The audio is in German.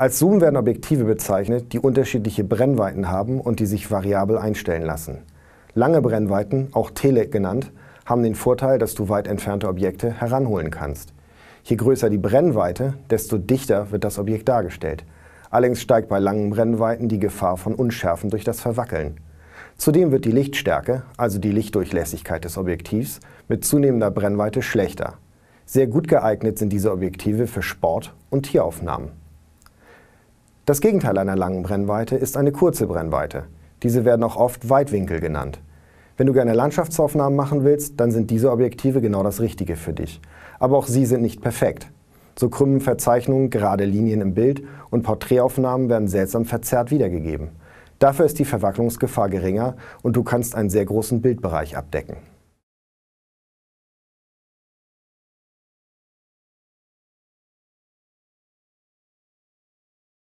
Als Zoom werden Objektive bezeichnet, die unterschiedliche Brennweiten haben und die sich variabel einstellen lassen. Lange Brennweiten, auch Telek genannt, haben den Vorteil, dass du weit entfernte Objekte heranholen kannst. Je größer die Brennweite, desto dichter wird das Objekt dargestellt. Allerdings steigt bei langen Brennweiten die Gefahr von Unschärfen durch das Verwackeln. Zudem wird die Lichtstärke, also die Lichtdurchlässigkeit des Objektivs, mit zunehmender Brennweite schlechter. Sehr gut geeignet sind diese Objektive für Sport- und Tieraufnahmen. Das Gegenteil einer langen Brennweite ist eine kurze Brennweite. Diese werden auch oft Weitwinkel genannt. Wenn du gerne Landschaftsaufnahmen machen willst, dann sind diese Objektive genau das Richtige für dich. Aber auch sie sind nicht perfekt. So krümmen Verzeichnungen gerade Linien im Bild und Porträtaufnahmen werden seltsam verzerrt wiedergegeben. Dafür ist die Verwacklungsgefahr geringer und du kannst einen sehr großen Bildbereich abdecken.